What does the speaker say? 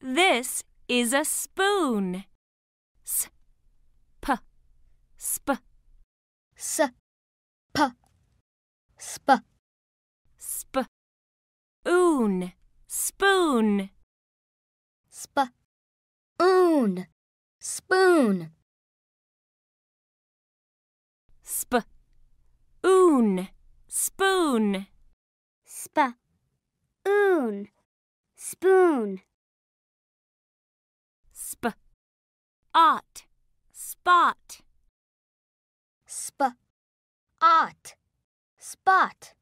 This is a spoon. S p sp s p sp sp oon spoon sp oon spoon sp oon spoon sp oon spoon Spot, spot. Sp, spot.